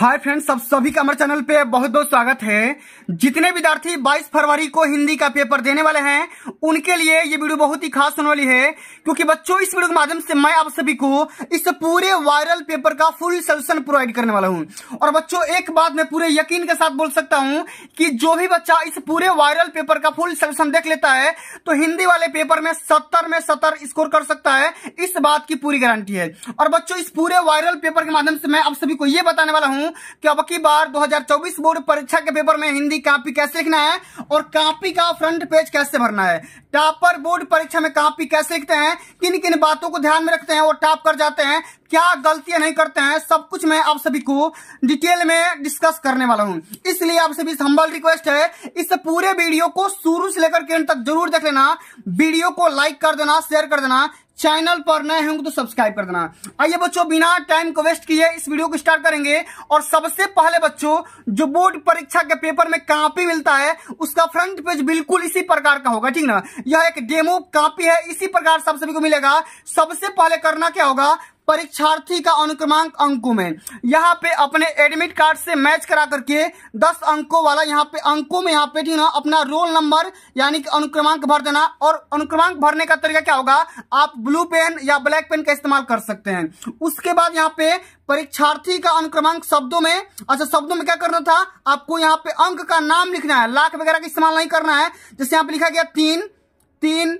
hi friends सब सभी का हमारे चैनल पे बहुत बहुत स्वागत है जितने विद्यार्थी 22 फरवरी को हिंदी का पेपर देने वाले हैं उनके लिए ये वीडियो बहुत ही खास होने वाली है क्योंकि बच्चों इस वीडियो के माध्यम से मैं आप सभी को इस पूरे वायरल पेपर का फुल सोल्यूशन प्रोवाइड करने वाला हूँ और बच्चों एक बात मैं पूरे यकीन के साथ बोल सकता हूँ कि जो भी बच्चा इस पूरे वायरल पेपर का फुल सोल्यूशन देख लेता है तो हिंदी वाले पेपर में सत्तर में सत्तर स्कोर कर सकता है इस बात की पूरी गारंटी है और बच्चों इस पूरे वायरल पेपर के माध्यम से मैं आप सभी को ये बताने वाला हूँ हूं कि अब की बार 2024 बोर्ड परीक्षा के पेपर में हिंदी कापी कैसे लिखना है और कापी का फ्रंट पेज कैसे भरना है टॉपर बोर्ड परीक्षा में कापी कैसे लिखते हैं किन किन बातों को ध्यान में रखते हैं वो टॉप कर जाते हैं क्या गलतियां नहीं करते हैं सब कुछ मैं आप सभी को डिटेल में डिस्कस करने वाला हूँ इसलिए आप सभी से रिक्वेस्ट है इस पूरे वीडियो को शुरू से लेकर के अंत तक जरूर देख लेना वीडियो को लाइक कर देना शेयर कर देना चैनल पर नए होंगे तो सब्सक्राइब कर देना आइए बच्चों बिना टाइम को वेस्ट किए इस वीडियो को स्टार्ट करेंगे और सबसे पहले बच्चों जो बोर्ड परीक्षा के पेपर में कॉपी मिलता है उसका फ्रंट पेज बिल्कुल इसी प्रकार का होगा ठीक ना यह एक डेमो कॉपी है इसी प्रकार सब सभी को मिलेगा सबसे पहले करना क्या होगा परीक्षार्थी का अनुक्रमांक अंकों में यहाँ पे अपने एडमिट कार्ड से मैच करा करके दस अंकों वाला यहाँ पे अंकों में यहाँ पे जो ना अपना रोल नंबर यानी कि अनुक्रमांक भर देना और अनुक्रमांक भरने का तरीका क्या होगा आप ब्लू पेन या ब्लैक पेन का इस्तेमाल कर सकते हैं उसके बाद यहाँ पे परीक्षार्थी का अनुक्रमांक शब्दों में अच्छा शब्दों में क्या करना था आपको यहाँ पे अंक का नाम लिखना है लाख वगैरह का इस्तेमाल नहीं करना है जैसे यहाँ पे लिखा गया तीन तीन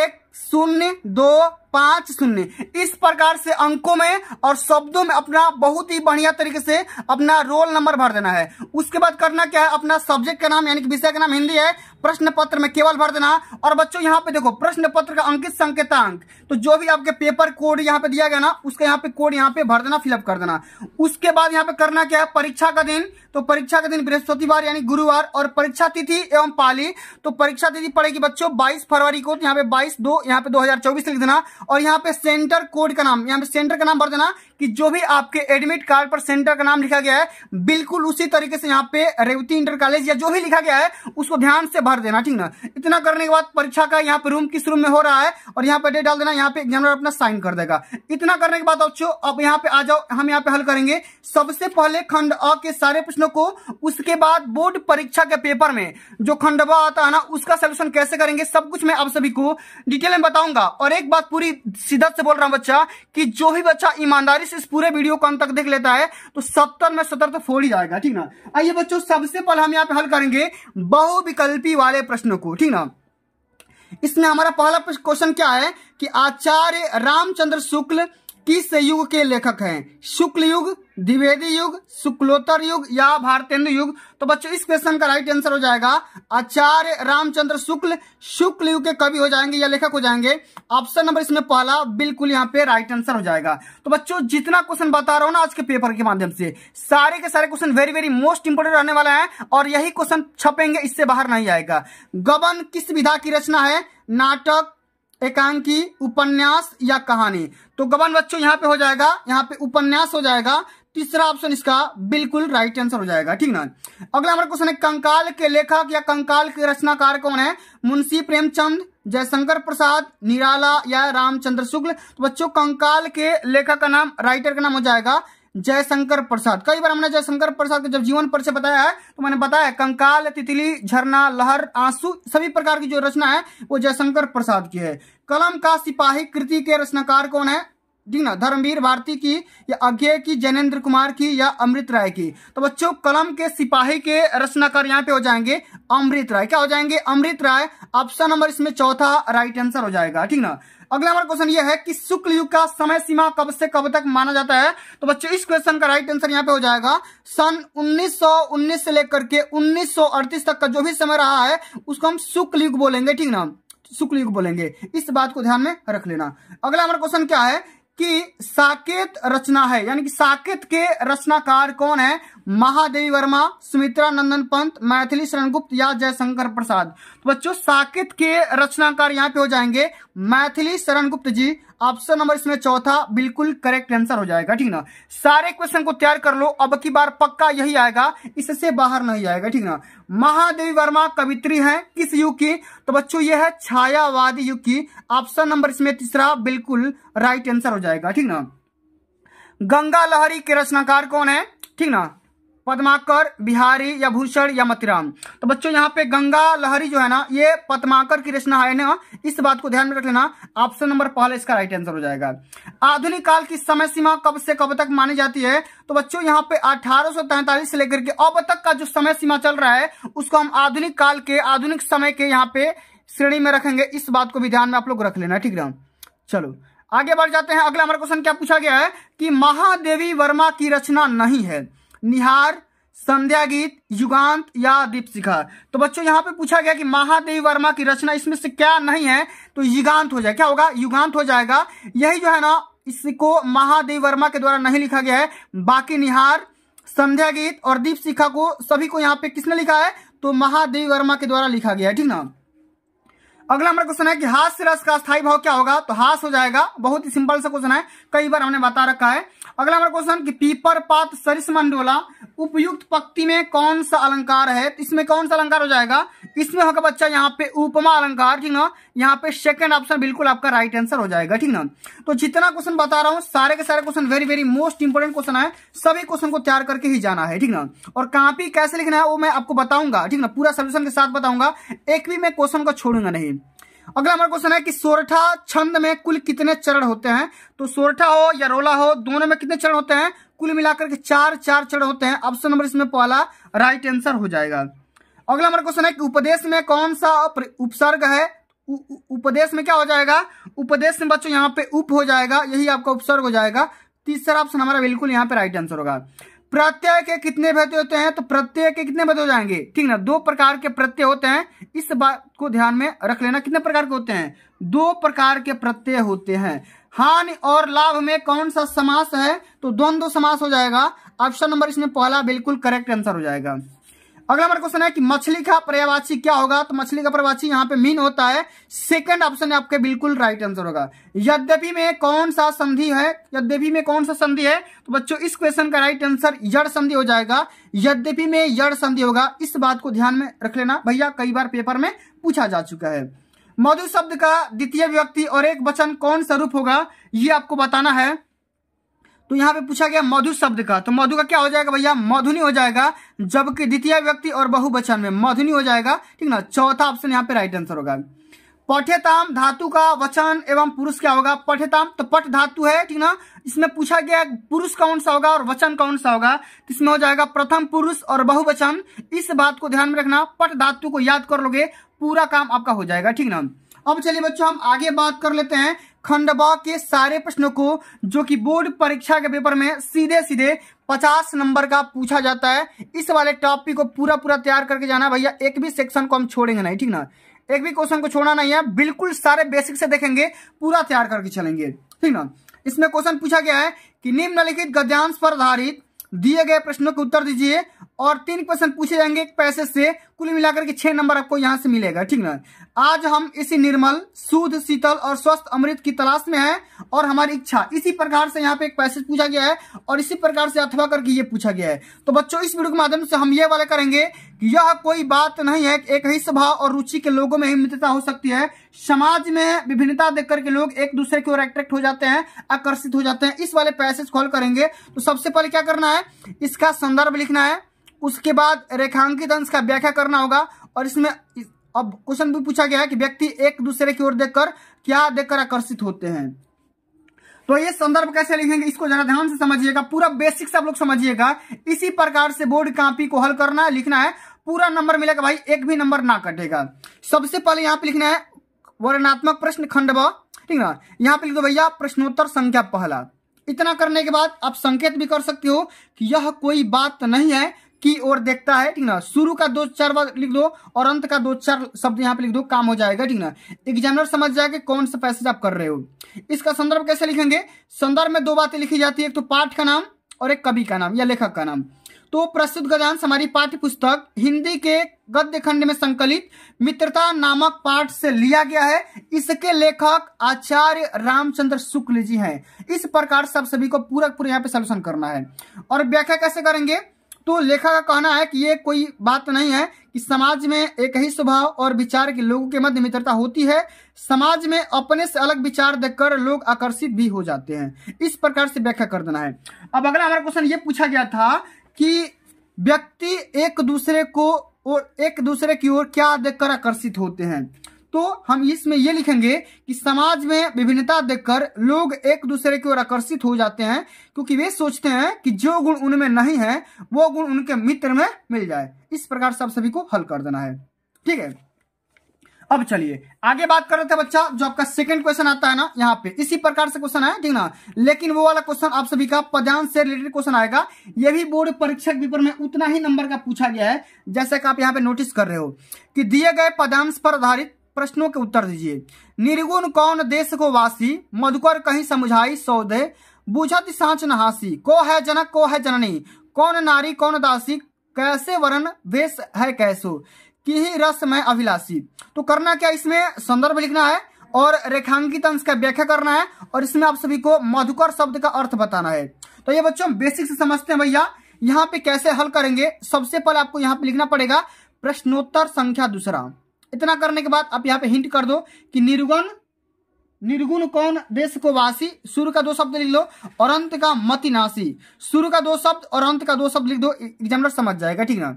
एक शून्य दो पांच शून्य इस प्रकार से अंकों में और शब्दों में अपना बहुत ही बढ़िया तरीके से अपना रोल नंबर भर देना है उसके बाद करना क्या है अपना सब्जेक्ट का नाम यानी कि विषय का नाम हिंदी है प्रश्न पत्र में केवल भर देना और बच्चों यहाँ पे देखो प्रश्न पत्र का अंकित संकेतांक तो जो भी आपके पेपर कोड यहाँ पे दिया गया ना उसका यहाँ पे कोड यहाँ पे भर देना फिलअप कर देना उसके बाद यहाँ पे करना क्या है परीक्षा का दिन तो परीक्षा का दिन बृहस्पतिवार यानी गुरुवार और परीक्षा तिथि एवं पाली तो परीक्षा तिथि पड़ेगी बच्चों बाईस फरवरी को तो यहाँ पे बाईस दो यहाँ पे 2024 लिख देना और यहाँ पे सेंटर कोड का नाम यहाँ पे सेंटर का नाम भर देना कि जो भी आपके एडमिट कार्ड पर सेंटर का नाम लिखा गया है बिल्कुल उसी तरीके से यहाँ पे रेवती इंटर कॉलेज या जो भी लिखा गया है उसको ध्यान से भर देना ठीक ना इतना करने के बाद परीक्षा का यहाँ पे रूम किस रूम में हो रहा है और यहाँ पे डेट डाल देना यहाँ पे एग्जामिनर अपना साइन कर देगा इतना करने के बाद बच्चों अब यहाँ पे आ जाओ हम यहाँ पे हल करेंगे सबसे पहले खंड अ के सारे प्रश्नों को उसके बाद बोर्ड परीक्षा के पेपर में जो खंड ब आता है ना उसका सोल्यूशन कैसे करेंगे सब कुछ मैं आप सभी को डिटेल में बताऊंगा और एक बात पूरी शिदत से बोल रहा हूँ बच्चा कि जो भी बच्चा ईमानदारी इस पूरे वीडियो को अंत तक देख लेता है तो सत्तर में सत्तर तो फोड़ ही जाएगा ठीक ना आइए बच्चों सबसे पहले हम यहाँ पे हल करेंगे बहुविकल्पी वाले प्रश्न को ठीक ना इसमें हमारा पहला क्वेश्चन क्या है कि आचार्य रामचंद्र शुक्ल किस युग के लेखक हैं शुक्ल युग द्विवेदी युग शुक्लोत्तर युग या भारतेंद्र युग तो बच्चों इस क्वेश्चन का राइट आंसर हो जाएगा आचार्य रामचंद्र शुक्ल शुक्ल युग के कवि हो जाएंगे या लेखक हो जाएंगे ऑप्शन नंबर इसमें पहला बिल्कुल यहाँ पे राइट आंसर हो जाएगा तो बच्चों जितना क्वेश्चन बता रहा हूँ ना आज के पेपर के माध्यम से सारे के सारे question very very most important रहने वाला है और यही क्वेश्चन छपेंगे इससे बाहर नहीं आएगा गबन किस विधा की रचना है नाटक एकांकी उपन्यास या कहानी तो गबन बच्चों यहाँ पे हो जाएगा यहाँ पे उपन्यास हो जाएगा तीसरा ऑप्शन इसका बिल्कुल राइट आंसर हो जाएगा ठीक ना अगला हमारा क्वेश्चन है कंकाल के लेखक या कंकाल के रचनाकार कौन है मुंशी प्रेमचंद जयशंकर प्रसाद निराला या रामचंद्र शुक्ल तो बच्चों कंकाल के लेखक का नाम राइटर का नाम हो जाएगा जयशंकर प्रसाद कई बार हमने जयशंकर प्रसाद के जब जीवन पर से बताया है तो मैंने बताया कंकाल तितली झरना लहर आंसू सभी प्रकार की जो रचना है वो जयशंकर प्रसाद की है कलम का सिपाही कृति के रचनाकार कौन है ठीक ना धर्मवीर भारती की या अज्ञे की जैनेन्द्र कुमार की या अमृत राय की तो बच्चों कलम के सिपाही के रचनाकार यहाँ पे हो जाएंगे अमृत राय क्या हो जाएंगे अमृत राय ऑप्शन नंबर इसमें चौथा राइट आंसर हो जाएगा ठीक ना अगला हमारा क्वेश्चन ये है कि शुक्ल युग का समय सीमा कब से कब तक माना जाता है तो बच्चों इस क्वेश्चन का राइट आंसर यहाँ पे हो जाएगा सन 1919 से लेकर के 1938 तक का जो भी समय रहा है उसको हम शुक्ल युग बोलेंगे ठीक ना शुक्ल युग बोलेंगे इस बात को ध्यान में रख लेना अगला हमारा क्वेश्चन क्या है कि साकेत रचना है यानी कि साकेत के रचनाकार कौन है महादेवी वर्मा सुमित्रा नंदन पंत मैथिली शरणगुप्त या जयशंकर प्रसाद तो बच्चों साकेत के रचनाकार यहाँ पे हो जाएंगे मैथिली शरण गुप्त जी ऑप्शन नंबर इसमें चौथा बिल्कुल करेक्ट आंसर हो जाएगा ठीक ना सारे क्वेश्चन को तैयार कर लो अब की बार पक्का यही आएगा इससे बाहर नहीं आएगा ठीक ना महादेवी वर्मा कवित्री है किस युग की तो बच्चों यह है छायावादी युग की ऑप्शन नंबर इसमें तीसरा बिल्कुल राइट आंसर हो जाएगा ठीक ना गंगा लहरी के रचनाकार कौन है ठीक ना पद्माकर बिहारी या भूषण या मतिराम तो बच्चों यहाँ पे गंगा लहरी जो है ना ये पद्माकर की रचना है ना इस बात को ध्यान में रख लेना ऑप्शन नंबर पहले इसका राइट आंसर हो जाएगा आधुनिक काल की समय सीमा कब से कब तक मानी जाती है तो बच्चों यहाँ पे अठारह से लेकर के अब तक का जो समय सीमा चल रहा है उसको हम आधुनिक काल के आधुनिक समय के यहाँ पे श्रेणी में रखेंगे इस बात को भी ध्यान में आप लोग रख लेना ठीक है चलो आगे बढ़ जाते हैं अगला हमारा क्वेश्चन क्या पूछा गया है कि महादेवी वर्मा की रचना नहीं है निहार संध्या गीत युगांत या दीप शिखा तो बच्चों यहाँ पे पूछा गया कि महादेव वर्मा की रचना इसमें से क्या नहीं है तो युगांत हो जाए क्या होगा युगांत हो जाएगा यही जो है ना इसको महादेव वर्मा के द्वारा नहीं लिखा गया है बाकी निहार संध्या गीत और दीप शिखा को सभी को यहाँ पे किसने लिखा है तो महादेव वर्मा के द्वारा लिखा गया है ठीक ना अगला हमारा क्वेश्चन है कि हाथ से रस का स्थायी भाव क्या होगा तो हास हो जाएगा बहुत ही सिंपल सा क्वेश्चन है कई बार हमने बता रखा है अगला हमारा क्वेश्चन कि पीपर पात सरिस मंडोला उपयुक्त पक्ति में कौन सा अलंकार है तो इसमें कौन सा अलंकार हो जाएगा इसमें होगा बच्चा यहाँ पे उपमा अलंकार ठीक ना यहाँ पे सेकंड ऑप्शन बिल्कुल आपका राइट आंसर हो जाएगा ठीक ना तो जितना क्वेश्चन बता रहा हूँ सारे के सारे question very very most important question है सभी क्वेश्चन को तैयार करके ही जाना है ठीक ना और कापी कैसे लिखना है वो मैं आपको बताऊंगा ठीक ना पूरा सोल्यूशन के साथ बताऊंगा एक भी मैं क्वेश्चन को छोड़ूंगा नहीं अगला हमारा क्वेश्चन है कि सोरठा छंद में कुल कितने चरण होते हैं तो सोरठा हो या रोला हो दोनों में कितने चरण होते हैं कुल मिलाकर के चार चार चरण होते हैं ऑप्शन नंबर इसमें पहला राइट आंसर हो जाएगा अगला हमारा क्वेश्चन है कि उपदेश में कौन सा उपसर्ग है उपदेश में क्या हो जाएगा उपदेश में बच्चों यहाँ पे उप हो जाएगा यही आपका उपसर्ग हो जाएगा तीसरा ऑप्शन हमारा बिल्कुल यहाँ पे राइट आंसर होगा प्रत्यय के कितने भेद होते हैं तो प्रत्यय के कितने भेद हो जाएंगे ठीक ना दो प्रकार के प्रत्यय होते हैं इस बात को ध्यान में रख लेना कितने प्रकार के होते हैं दो प्रकार के प्रत्यय होते हैं हानि और लाभ में कौन सा समास है तो द्वंद्व समास हो जाएगा ऑप्शन नंबर इसमें पहला बिल्कुल करेक्ट आंसर हो जाएगा अगला हमारा क्वेश्चन है कि मछली का पर्यावाची क्या होगा तो मछली का पर्यावाची यहाँ पे मीन होता है सेकंड ऑप्शन आपके बिल्कुल राइट आंसर होगा यद्यपि में कौन सा संधि है यद्यपि में कौन सा संधि है तो बच्चों इस क्वेश्चन का राइट आंसर यड़ संधि हो जाएगा यद्यपि में यड़ संधि होगा इस बात को ध्यान में रख लेना भैया कई बार पेपर में पूछा जा चुका है मधु शब्द का द्वितीय व्यक्ति और एक वचन कौन सा रूप होगा ये आपको बताना है तो यहाँ पे पूछा गया मधु शब्द का तो मधु का क्या हो जाएगा भैया मधुनी हो जाएगा जबकि द्वितीय व्यक्ति और बहुवचन में मधुनी हो जाएगा ठीक ना चौथा ऑप्शन यहाँ पे राइट आंसर होगा पठेताम धातु का वचन एवं पुरुष क्या होगा पठेताम तो पठ धातु है ठीक ना इसमें पूछा गया पुरुष कौन सा होगा और वचन कौन सा होगा तो इसमें हो जाएगा प्रथम पुरुष और बहुवचन इस बात को ध्यान में रखना पठ धातु को याद कर लोगे पूरा काम आपका हो जाएगा ठीक ना अब चलिए बच्चों हम आगे बात कर लेते हैं खंडवा के सारे प्रश्नों को जो कि बोर्ड परीक्षा के पेपर में सीधे सीधे 50 नंबर का पूछा जाता है इस वाले टॉपिक को पूरा पूरा तैयार करके जाना भैया एक भी सेक्शन को हम छोड़ेंगे नहीं ठीक ना एक भी क्वेश्चन को छोड़ना नहीं है बिल्कुल सारे बेसिक से देखेंगे पूरा तैयार करके चलेंगे ठीक ना इसमें क्वेश्चन पूछा गया है कि निम्नलिखित गद्यांश पर आधारित दिए गए प्रश्नों के उत्तर दीजिए और तीन क्वेश्चन पूछे जाएंगे एक पैसेज से कुल मिलाकर के छह नंबर आपको यहां से मिलेगा ठीक ना आज हम इसी निर्मल शुद्ध शीतल और स्वस्थ अमृत की तलाश में है और हमारी इच्छा इसी प्रकार से यहाँ पे एक पैसेज पूछा गया है और इसी प्रकार से अथवा करके ये पूछा गया है तो बच्चों इस वीडियो के माध्यम से हम ये वाले करेंगे कि यह कोई बात नहीं है एक ही स्वभाव और रुचि के लोगों में ही मित्रता हो सकती है समाज में विभिन्नता देख करके लोग एक दूसरे की ओर अट्रैक्ट हो जाते हैं आकर्षित हो जाते हैं इस वाले पैसेज कॉल करेंगे तो सबसे पहले क्या करना है इसका संदर्भ लिखना है उसके बाद रेखांकित अंश का व्याख्या करना होगा और इसमें अब क्वेश्चन भी पूछा गया है कि व्यक्ति एक दूसरे की ओर देखकर क्या देखकर आकर्षित होते हैं तो ये संदर्भ कैसे लिखेंगे इसको जरा ध्यान से समझिएगा पूरा बेसिक सब लोग समझिएगा इसी प्रकार से बोर्ड कॉपी को हल करना है लिखना है पूरा नंबर मिलेगा भाई एक भी नंबर ना कटेगा सबसे पहले यहाँ पे लिखना है वर्णात्मक प्रश्न खंड ठीक ठीक ना यहाँ पे लिख दो भैया प्रश्नोत्तर संख्या पहला इतना करने के बाद आप संकेत भी कर सकते हो कि यह कोई बात नहीं है की ओर देखता है ठीक ना शुरू का दो चार बार लिख दो और अंत का दो चार शब्द यहाँ पे लिख दो काम हो जाएगा ठीक ना एग्जामिनर समझ जाएगा कौन सा पैसेज आप कर रहे हो इसका संदर्भ कैसे लिखेंगे संदर्भ में दो बातें लिखी जाती है एक तो पाठ का नाम और एक कवि का नाम या लेखक का नाम तो प्रस्तुत गजांश हमारी पाठ्य पुस्तक हिंदी के गद्य खंड में संकलित मित्रता नामक पाठ से लिया गया है इसके लेखक आचार्य रामचंद्र शुक्ल जी हैं इस प्रकार सब सभी को पूरा पूरा यहाँ पे सोल्यूशन करना है और व्याख्या कैसे करेंगे तो लेखा का कहना है कि ये कोई बात नहीं है कि समाज में एक ही स्वभाव और विचार के लोगों के मध्य मित्रता होती है समाज में अपने से अलग विचार देखकर लोग आकर्षित भी हो जाते हैं इस प्रकार से व्याख्या कर देना है अब अगला हमारा क्वेश्चन ये पूछा गया था कि व्यक्ति एक दूसरे को और एक दूसरे की ओर क्या देखकर आकर्षित होते हैं तो हम इसमें ये लिखेंगे कि समाज में विभिन्नता देखकर लोग एक दूसरे की ओर आकर्षित हो जाते हैं क्योंकि वे सोचते हैं कि जो गुण उनमें नहीं है वो गुण उनके मित्र में मिल जाए इस प्रकार से आप सभी को हल कर देना है ठीक है अब चलिए आगे बात कर रहे थे बच्चा जो आपका सेकंड क्वेश्चन आता है ना यहाँ पे इसी प्रकार से क्वेश्चन आया ठीक ना लेकिन वो वाला क्वेश्चन आप सभी का पद्यांश से रिलेटेड क्वेश्चन आएगा ये भी बोर्ड परीक्षा पेपर में उतना ही नंबर का पूछा गया है जैसे कि आप यहाँ पे नोटिस कर रहे हो कि दिए गए पदांश पर आधारित प्रश्नों के उत्तर दीजिए निर्गुण कौन देश को वासी मधुकर कहीं समझाई सौदे बुझत सांच नहासी को है जनक को है जननी कौन नारी कौन दासी कैसे वरण वेश है कैसो की ही रस में अभिलाषी तो करना क्या इसमें संदर्भ लिखना है और रेखांकित अंश का व्याख्या करना है और इसमें आप सभी को मधुकर शब्द का अर्थ बताना है तो ये बच्चों बेसिक से समझते हैं भैया यहाँ पे कैसे हल करेंगे सबसे पहले आपको यहाँ पे लिखना पड़ेगा प्रश्नोत्तर संख्या दूसरा इतना करने के बाद आप यहाँ पे हिंट कर दो कि निर्गुण निर्गुण कौन देश को वासी सूर्य का दो शब्द लिख लो और अंत का मतिनाशी सूर्य का दो शब्द और अंत का दो शब्द लिख दो एग्जामिनर समझ जाएगा ठीक ना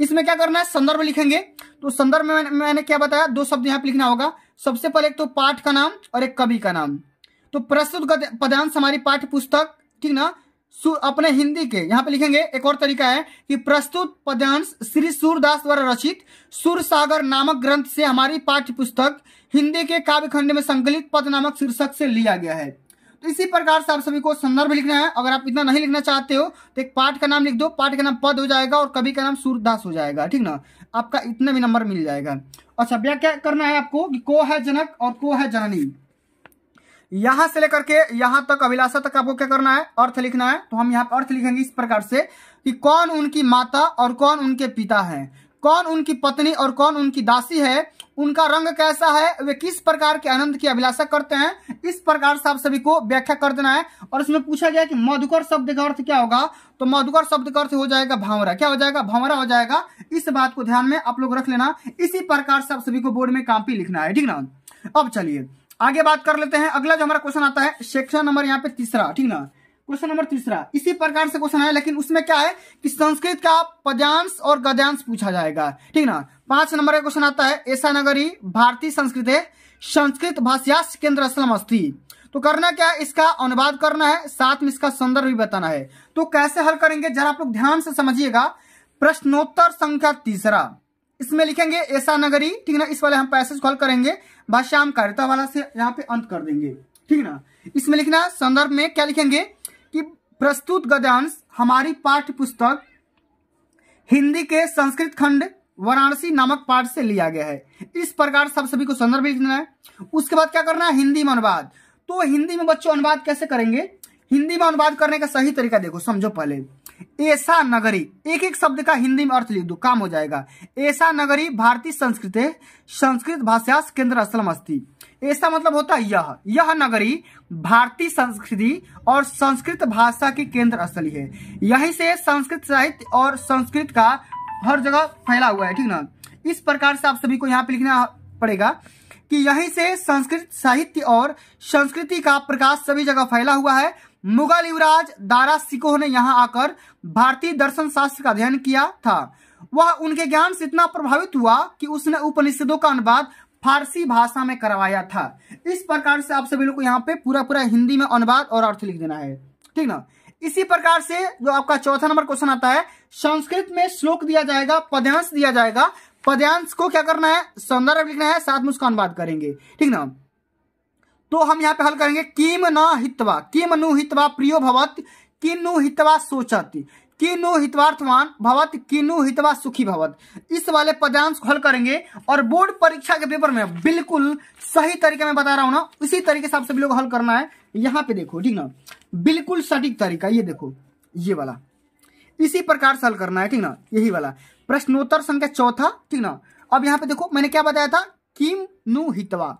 इसमें क्या करना है संदर्भ लिखेंगे तो संदर्भ में मैंने, क्या बताया दो शब्द यहाँ पे लिखना होगा सबसे पहले एक तो पाठ का नाम और एक कवि का नाम तो प्रस्तुत पदांश हमारी पाठ्य पुस्तक ठीक ना अपने हिंदी के यहाँ पे लिखेंगे एक और तरीका है कि प्रस्तुत पद्यांश श्री सूरदास द्वारा रचित सूर सागर नामक ग्रंथ से हमारी पाठ्य पुस्तक हिंदी के काव्य खंड में संकलित पद नामक शीर्षक से लिया गया है तो इसी प्रकार से आप सभी को संदर्भ लिखना है अगर आप इतना नहीं लिखना चाहते हो तो एक पाठ का नाम लिख दो पाठ का नाम पद हो जाएगा और कवि का नाम सूरदास हो जाएगा ठीक ना आपका इतना भी नंबर मिल जाएगा अच्छा क्या करना है आपको कि को है जनक और को है जननी यहां से लेकर के यहां तक अभिलाषा तक आपको क्या करना है अर्थ लिखना है तो हम यहाँ अर्थ लिखेंगे इस प्रकार से कि कौन उनकी माता और कौन उनके पिता है कौन उनकी पत्नी और कौन उनकी दासी है उनका रंग कैसा है वे किस प्रकार के आनंद की अभिलाषा करते हैं इस प्रकार से आप सभी को व्याख्या कर देना है और इसमें पूछा गया कि मधुकर शब्द का अर्थ क्या होगा तो मधुकर शब्द का अर्थ हो जाएगा भावरा क्या हो जाएगा भावरा हो जाएगा इस बात को ध्यान में आप लोग रख लेना इसी प्रकार से आप सभी को बोर्ड में कापी लिखना है ठीक ना अब चलिए आगे बात कर लेते हैं अगला जो हमारा क्वेश्चन आता है सेक्शन नंबर यहाँ पे तीसरा ठीक ना क्वेश्चन नंबर तीसरा इसी प्रकार से क्वेश्चन है लेकिन उसमें क्या है कि संस्कृत का पद्यांश और गद्यांश पूछा जाएगा ठीक ना पांच नंबर का क्वेश्चन आता है ऐसा नगरी भारतीय संस्कृत संस्कृत भाषा केंद्र असलम तो करना क्या है इसका अनुवाद करना है साथ में इसका संदर्भ भी बताना है तो कैसे हल करेंगे जरा आप लोग ध्यान से समझिएगा प्रश्नोत्तर संख्या तीसरा इसमें लिखेंगे ऐसा नगरी ठीक ना इस वाले हम पैसेज को हल करेंगे भाष्याम हम कार्यता वाला से यहाँ पे अंत कर देंगे ठीक ना इसमें लिखना संदर्भ में क्या लिखेंगे कि प्रस्तुत गद्यांश हमारी पाठ्य पुस्तक हिंदी के संस्कृत खंड वाराणसी नामक पाठ से लिया गया है इस प्रकार सब सभी को संदर्भ लिखना है उसके बाद क्या करना है हिंदी में अनुवाद तो हिंदी में बच्चों अनुवाद कैसे करेंगे हिंदी में अनुवाद करने का सही तरीका देखो समझो पहले ऐसा नगरी एक एक शब्द का हिंदी में अर्थ लिख दो काम हो जाएगा ऐसा नगरी भारतीय संस्कृत संस्कृत भाषा केंद्र स्थल अस्थित ऐसा मतलब होता है यह यह नगरी भारतीय संस्कृति और संस्कृत भाषा की केंद्र स्थल है यहीं से संस्कृत साहित्य और संस्कृत का हर जगह फैला हुआ है ठीक ना इस प्रकार से आप सभी को यहाँ पे लिखना पड़ेगा कि यहीं से संस्कृत साहित्य और संस्कृति का प्रकाश सभी जगह फैला हुआ है मुगल युवराज दारा सिकोह ने यहाँ आकर भारतीय दर्शन शास्त्र का अध्ययन किया था वह उनके ज्ञान से इतना प्रभावित हुआ कि उसने उपनिषदों का अनुवाद फारसी भाषा में करवाया था इस प्रकार से आप सभी लोग को यहाँ पे पूरा पूरा हिंदी में अनुवाद और अर्थ लिख देना है ठीक ना इसी प्रकार से जो आपका चौथा नंबर क्वेश्चन आता है संस्कृत में श्लोक दिया जाएगा पद्यांश दिया जाएगा पद्यांश को क्या करना है सौंदर्य लिखना है साथ में उसका अनुवाद करेंगे ठीक ना तो हम यहाँ पे हल करेंगे किम न हितवा किम नु हितवा प्रियो भवत किनु हितवा सोचत किनु हितवार्थवान भवत किनु हितवा सुखी भवत इस वाले पदांश को हल करेंगे और बोर्ड परीक्षा के पेपर में बिल्कुल सही तरीके में बता रहा हूं ना उसी तरीके से आप सभी लोग हल करना है यहाँ पे देखो ठीक ना बिल्कुल सटीक तरीका ये देखो ये वाला इसी प्रकार से हल करना है ठीक ना यही वाला प्रश्नोत्तर संख्या चौथा ठीक ना अब यहाँ पे देखो मैंने क्या बताया था किम नु हितवा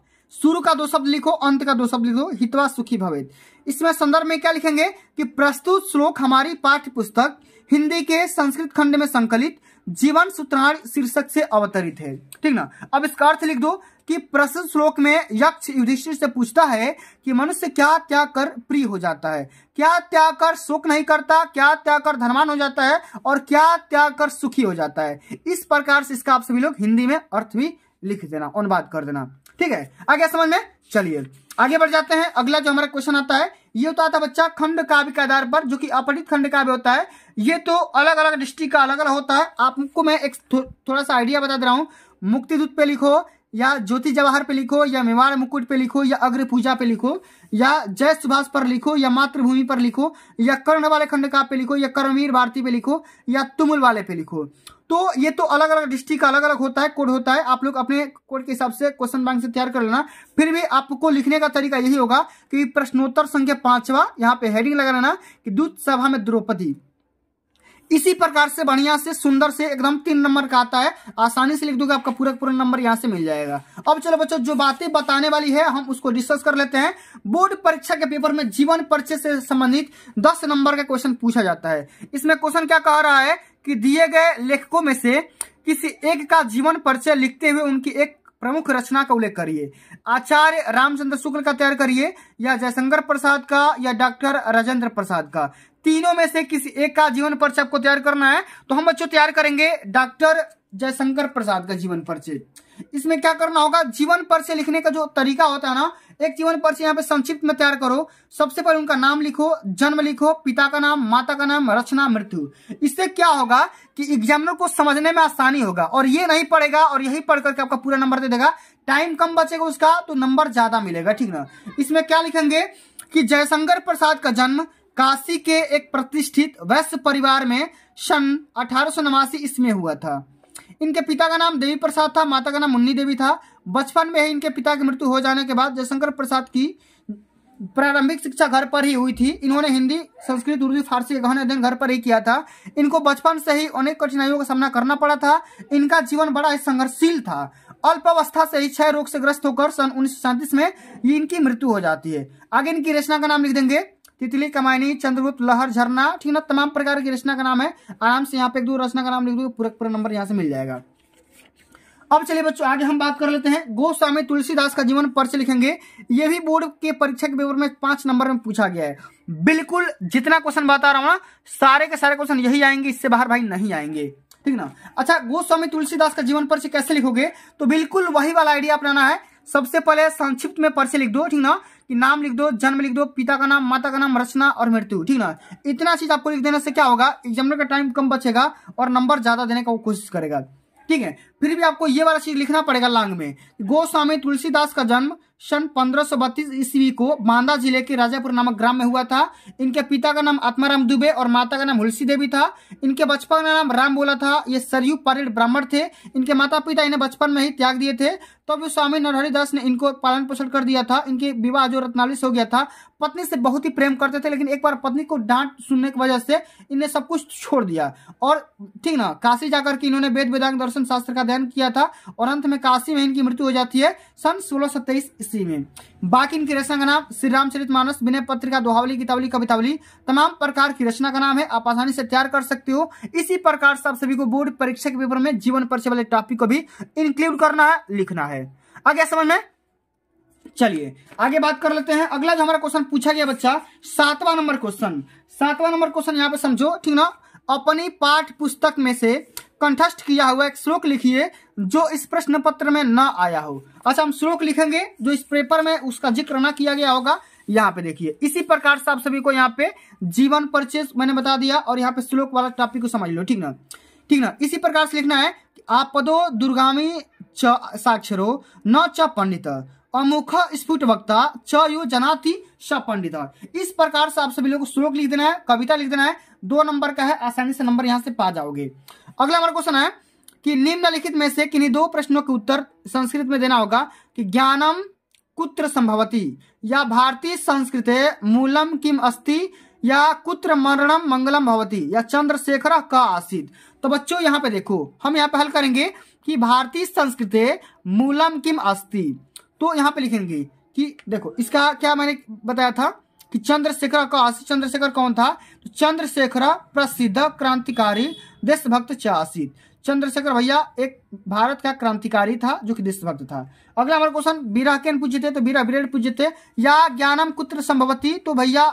शुरू का दो शब्द लिखो अंत का दो शब्द लिखो हितवा सुखी भवित इसमें संदर्भ में क्या लिखेंगे कि प्रस्तुत श्लोक हमारी पाठ्य पुस्तक हिंदी के संस्कृत खंड में संकलित जीवन सूत्रार शीर्षक से अवतरित है ठीक ना अब इसका अर्थ लिख दो कि प्रस्तुत श्लोक में यक्ष युधिष्ठिर से पूछता है कि मनुष्य क्या त्याग कर प्रिय हो जाता है क्या त्याग कर शोक नहीं करता क्या त्याग कर धनवान हो जाता है और क्या त्याग कर सुखी हो जाता है इस प्रकार से इसका आप सभी लोग हिंदी में अर्थ भी लिख देना अनुवाद कर देना ठीक है आगे समझ में चलिए आगे बढ़ जाते हैं अगला जो हमारा क्वेश्चन आता है ये होता तो था बच्चा खंड काव्य के आधार पर जो कि अपठित खंड काव्य होता है ये तो अलग अलग डिस्ट्रिक्ट का अलग अलग होता है आपको मैं एक थो, थोड़ा सा आइडिया बता दे रहा हूँ मुक्ति दूत पे लिखो या ज्योति जवाहर पे लिखो या मेवाड़ मुकुट पे लिखो या अग्र पूजा पे लिखो या जय सुभाष पर लिखो या मातृभूमि पर लिखो या कर्ण वाले खंड का पे लिखो या कर्मवीर भारती पे लिखो या तुमुल वाले पे लिखो तो ये तो अलग अलग डिस्ट्रिक्ट का अलग अलग होता है कोड होता है आप लोग अपने कोड के हिसाब से क्वेश्चन बैंक से तैयार कर लेना फिर भी आपको लिखने का तरीका यही होगा कि प्रश्नोत्तर संख्या पांचवा यहाँ पे हेडिंग लगा लेना कि दूध सभा में द्रौपदी इसी प्रकार से बढ़िया से सुंदर से एकदम तीन नंबर का आता है आसानी से लिख दूंगा आपका पूरा पूरा नंबर यहाँ से मिल जाएगा अब चलो बच्चों जो बातें बताने वाली है हम उसको डिस्कस कर लेते हैं बोर्ड परीक्षा के पेपर में जीवन परिचय से संबंधित दस नंबर का क्वेश्चन पूछा जाता है इसमें क्वेश्चन क्या कह रहा है कि दिए गए लेखकों में से किसी एक का जीवन परिचय लिखते हुए उनकी एक प्रमुख रचना का उल्लेख करिए आचार्य रामचंद्र शुक्ल का तैयार करिए या जयशंकर प्रसाद का या डॉक्टर राजेंद्र प्रसाद का तीनों में से किसी एक का जीवन परिचय आपको तैयार करना है तो हम बच्चों तैयार करेंगे डॉक्टर जयशंकर प्रसाद का जीवन परिचय इसमें क्या करना होगा जीवन पर से लिखने का जो तरीका होता है ना एक जीवन पर से यहाँ पे संक्षिप्त में तैयार करो सबसे पहले उनका नाम लिखो जन्म लिखो पिता का नाम माता का नाम रचना मृत्यु इससे क्या होगा कि एग्जामिनर को समझने में आसानी होगा और ये नहीं पढ़ेगा और यही पढ़ करके आपका पूरा नंबर दे देगा टाइम कम बचेगा उसका तो नंबर ज्यादा मिलेगा ठीक ना इसमें क्या लिखेंगे कि जयशंकर प्रसाद का जन्म काशी के एक प्रतिष्ठित वैश्य परिवार में सन अठारह ईस्वी में हुआ था इनके पिता का नाम देवी प्रसाद था माता का नाम मुन्नी देवी था बचपन में ही इनके पिता की मृत्यु हो जाने के बाद जयशंकर प्रसाद की प्रारंभिक शिक्षा घर पर ही हुई थी इन्होंने हिंदी संस्कृत उर्दू फारसी गहन अध्ययन घर पर ही किया था इनको बचपन से ही अनेक कठिनाइयों का सामना करना पड़ा था इनका जीवन बड़ा ही संघर्षशील था अल्पावस्था से ही क्षय रोग से ग्रस्त होकर सन उन्नीस में इनकी मृत्यु हो जाती है आगे इनकी रचना का नाम लिख देंगे तितली कमायनी चंद्रगुप्त लहर झरना ठीक ना तमाम प्रकार की रचना का नाम है आराम से यहाँ पे एक दो रचना का नाम लिख दो पूरा पूरा नंबर यहाँ से मिल जाएगा अब चलिए बच्चों आगे हम बात कर लेते हैं गोस्वामी तुलसीदास का जीवन पर्च लिखेंगे ये भी बोर्ड के परीक्षा के पेपर में पांच नंबर में पूछा गया है बिल्कुल जितना क्वेश्चन बता रहा हूं ना हाँ, सारे के सारे क्वेश्चन यही आएंगे इससे बाहर भाई नहीं आएंगे ठीक ना अच्छा गोस्वामी तुलसीदास का जीवन पर्च कैसे लिखोगे तो बिल्कुल वही वाला आइडिया अपनाना है सबसे पहले संक्षिप्त में पर्चे लिख दो ठीक ना कि नाम लिख दो जन्म लिख दो पिता का नाम माता का नाम रचना और मृत्यु ठीक ना इतना चीज आपको लिख देने से क्या होगा एग्जामिनर का टाइम कम बचेगा और नंबर ज्यादा देने का वो कोशिश करेगा ठीक है फिर भी आपको ये वाला चीज लिखना पड़ेगा लांग में गोस्वामी तुलसीदास का जन्म सन पंद्रह ईस्वी को बांदा जिले के राजापुर नामक ग्राम में हुआ था इनके पिता का नाम आत्माराम दुबे और माता का नाम हुलसी देवी था इनके बचपन का नाम राम बोला था ये सरयू पारिड ब्राह्मण थे इनके माता पिता इन्हें बचपन में ही त्याग दिए थे तब भी स्वामी नरहरी दास ने इनको पालन पोषण कर दिया था इनके विवाह जो रत्नालिस हो गया था पत्नी से बहुत ही प्रेम करते थे लेकिन एक बार पत्नी को डांट सुनने की वजह से इन्हें सब कुछ छोड़ दिया और ठीक ना काशी जाकर के इन्होंने वेद वेदांग दर्शन शास्त्र का अध्ययन किया था और अंत में काशी में इनकी मृत्यु हो जाती है सन सोलह सी में बाकी इनकी रचना का नाम श्री रामचरित मानस विनय पत्रिका दोहावली गीतावली कवितावली तमाम प्रकार की रचना का नाम है आप आसानी से तैयार कर सकते हो इसी प्रकार से आप सभी को बोर्ड परीक्षा के पेपर में जीवन परिचय वाले टॉपिक को भी इंक्लूड करना है लिखना है आगे समझ में चलिए आगे बात कर लेते हैं अगला जो हमारा क्वेश्चन पूछा गया बच्चा सातवां नंबर क्वेश्चन सातवां नंबर क्वेश्चन यहाँ पे समझो ठीक ना अपनी पाठ पुस्तक में से कंठस्थ किया हुआ एक श्लोक लिखिए जो इस प्रश्न पत्र में ना आया हो अच्छा हम श्लोक लिखेंगे जो इस पेपर में उसका जिक्र ना किया गया होगा यहाँ पे देखिए इसी प्रकार से आप सभी को यहाँ पे जीवन परिचय मैंने बता दिया और यहाँ पे श्लोक वाला टॉपिक को समझ लो ठीक ना ठीक ना इसी प्रकार से लिखना है आपदो दुर्गामी च साक्षरो न च पंडित अमुख स्फुट वक्ता च यो जनाति स पंडित इस प्रकार से आप सभी लोग श्लोक लिख देना है कविता लिख देना है दो नंबर का है आसानी से नंबर यहाँ से पा जाओगे अगला हमारा क्वेश्चन है कि निम्नलिखित में से किन्हीं दो प्रश्नों के उत्तर संस्कृत में देना होगा कि ज्ञानम कुत्र संभवती या भारतीय संस्कृत मूलम किम अस्ति या कुत्र मरणम मंगलम भवती या चंद्रशेखर का आसित तो बच्चों यहाँ पे देखो हम यहाँ पे हल करेंगे कि भारतीय संस्कृत मूलम किम अस्ति तो यहाँ पे लिखेंगे कि देखो इसका क्या मैंने बताया था कि चंद्रशेखर का आसित चंद्रशेखर कौन था तो चंद्रशेखर प्रसिद्ध क्रांतिकारी देशभक्त च चंद्रशेखर भैया एक भारत का क्रांतिकारी था जो कि देशभक्त था अगला हमारा क्वेश्चन बीरा केन पूज्य थे तो बीरा बीरेड पूज्य थे या ज्ञानम कुत्र संभवती तो भैया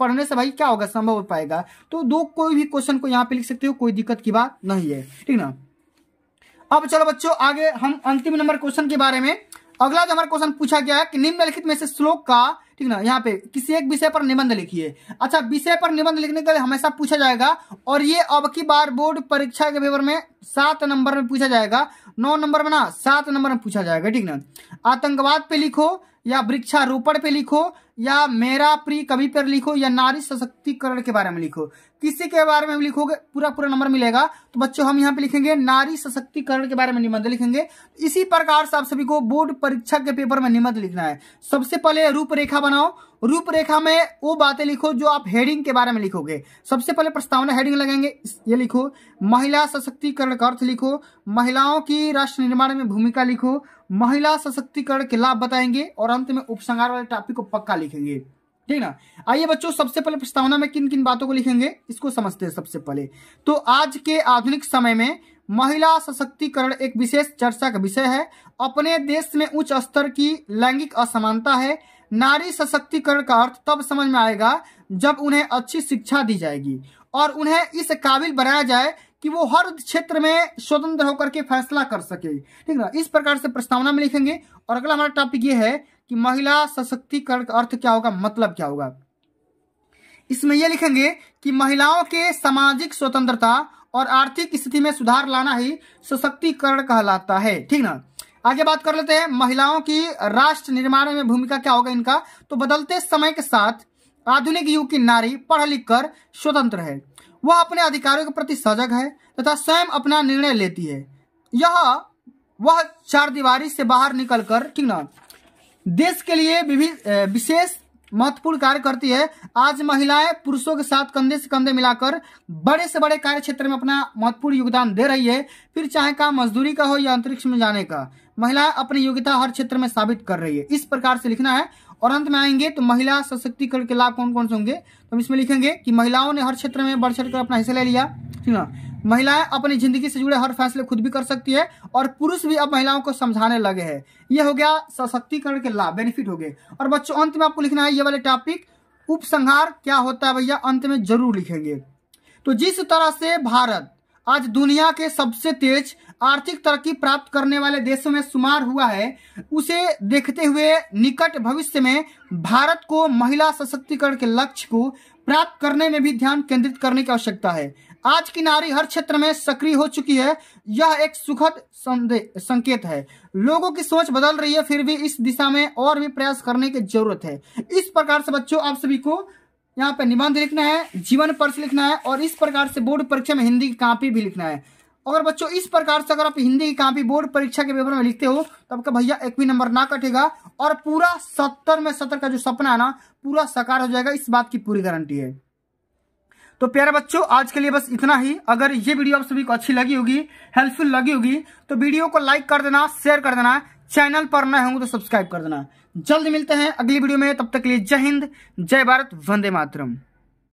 पढ़ने से भाई क्या होगा संभव हो पाएगा तो दो कोई भी क्वेश्चन को यहाँ पे लिख सकते हो कोई दिक्कत की बात नहीं है ठीक ना अब चलो बच्चों आगे हम अंतिम नंबर क्वेश्चन के बारे में अगला जो हमारा क्वेश्चन पूछा गया है कि निम्नलिखित में से श्लोक का ठीक ना यहाँ पे किसी एक विषय पर निबंध लिखिए अच्छा विषय पर निबंध लिखने के लिए हमेशा पूछा जाएगा और ये अब की बार बोर्ड परीक्षा के पेपर में सात नंबर में पूछा जाएगा नौ नंबर में ना सात नंबर में पूछा जाएगा ठीक ना आतंकवाद पे लिखो या वृक्षारोपण पे लिखो या मेरा प्री कभी पर लिखो या नारी सशक्तिकरण के बारे में लिखो किसी के बारे में लिखोगे पूरा पूरा नंबर मिलेगा तो बच्चों हम यहाँ पे लिखेंगे नारी सशक्तिकरण के बारे में निबंध लिखेंगे इसी प्रकार से आप सभी को बोर्ड परीक्षा के पेपर में निबंध लिखना है सबसे पहले रूपरेखा बनाओ रूपरेखा में वो बातें लिखो जो आप हेडिंग के बारे में लिखोगे सबसे पहले प्रस्तावना हेडिंग लगेंगे ये लिखो महिला सशक्तिकरण का अर्थ लिखो महिलाओं की राष्ट्र निर्माण में भूमिका लिखो महिला सशक्तिकरण के लाभ बताएंगे और अंत में उपसंहार वाले टॉपिक को पक्का लिखेंगे ठीक ना आइए बच्चों सबसे पहले प्रस्तावना में किन किन बातों को लिखेंगे इसको समझते हैं सबसे पहले तो आज के आधुनिक समय में महिला सशक्तिकरण एक विशेष चर्चा का विषय है अपने देश में उच्च स्तर की लैंगिक असमानता है नारी सशक्तिकरण का अर्थ तब समझ में आएगा जब उन्हें अच्छी शिक्षा दी जाएगी और उन्हें इस काबिल बनाया जाए कि वो हर क्षेत्र में स्वतंत्र होकर के फैसला कर सके ठीक ना इस प्रकार से प्रस्तावना में लिखेंगे और अगला हमारा टॉपिक ये है कि महिला सशक्तिकरण का अर्थ क्या होगा मतलब क्या होगा इसमें यह लिखेंगे कि महिलाओं के सामाजिक स्वतंत्रता और आर्थिक स्थिति में सुधार लाना ही सशक्तिकरण कहलाता है ठीक ना आगे बात कर लेते हैं महिलाओं की राष्ट्र निर्माण में भूमिका क्या होगा इनका तो बदलते समय के साथ आधुनिक युग की नारी पढ़ लिख कर स्वतंत्र है वह अपने अधिकारों के प्रति सजग है तथा स्वयं अपना निर्णय लेती है यह वह चार दीवारी से बाहर निकलकर ठीक ना देश के लिए विशेष महत्वपूर्ण कार्य करती है आज महिलाएं पुरुषों के साथ कंधे से कंधे मिलाकर बड़े से बड़े कार्य क्षेत्र में अपना महत्वपूर्ण योगदान दे रही है फिर चाहे काम मजदूरी का हो या अंतरिक्ष में जाने का महिलाएं अपनी योग्यता हर क्षेत्र में साबित कर रही है इस प्रकार से लिखना है और अंत में आएंगे तो महिला सशक्तिकरण के लाभ कौन कौन से होंगे तो हम इसमें लिखेंगे कि महिलाओं ने हर क्षेत्र में बढ़ चढ़ कर अपना हिस्सा ले लिया ठीक है महिलाएं अपनी जिंदगी से जुड़े हर फैसले खुद भी कर सकती है और पुरुष भी अब महिलाओं को समझाने लगे हैं ये हो गया सशक्तिकरण के लाभ बेनिफिट हो गए और बच्चों अंत में आपको लिखना है ये वाले टॉपिक उपसंहार क्या होता है भैया अंत में जरूर लिखेंगे तो जिस तरह से भारत आज दुनिया के सबसे तेज आर्थिक तरक्की प्राप्त करने वाले देशों में शुमार हुआ है उसे देखते हुए निकट भविष्य में भारत को महिला सशक्तिकरण के लक्ष्य को प्राप्त करने में भी ध्यान केंद्रित करने की आवश्यकता है आज की नारी हर क्षेत्र में सक्रिय हो चुकी है यह एक सुखद संकेत है लोगों की सोच बदल रही है फिर भी इस दिशा में और भी प्रयास करने की जरूरत है इस प्रकार से बच्चों आप सभी को यहाँ पे निबंध लिखना है जीवन पर्स लिखना है और इस प्रकार से बोर्ड परीक्षा में हिंदी की कापी भी लिखना है अगर बच्चों इस प्रकार से अगर आप हिंदी की कापी बोर्ड परीक्षा के पेपर में लिखते हो तो आपका भैया एक भी नंबर ना कटेगा और पूरा सत्तर में सत्तर का जो सपना है ना पूरा साकार हो जाएगा इस बात की पूरी गारंटी है तो प्यारे बच्चों आज के लिए बस इतना ही अगर ये वीडियो आप सभी को अच्छी लगी होगी हेल्पफुल लगी होगी तो वीडियो को लाइक कर देना शेयर कर देना चैनल पर नए होंगे तो सब्सक्राइब कर देना जल्द मिलते हैं अगली वीडियो में तब तक के लिए जय हिंद जय भारत वंदे मातरम